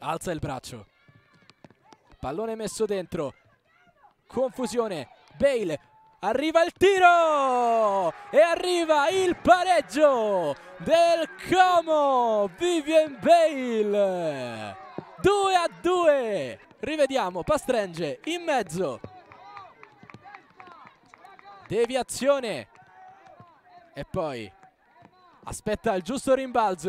alza il braccio. Pallone messo dentro. Confusione. Bale. Arriva il tiro! E arriva il pareggio del Como Vivian Bale. 2 a 2. Rivediamo Pastrange in mezzo. Deviazione. E poi aspetta il giusto rimbalzo.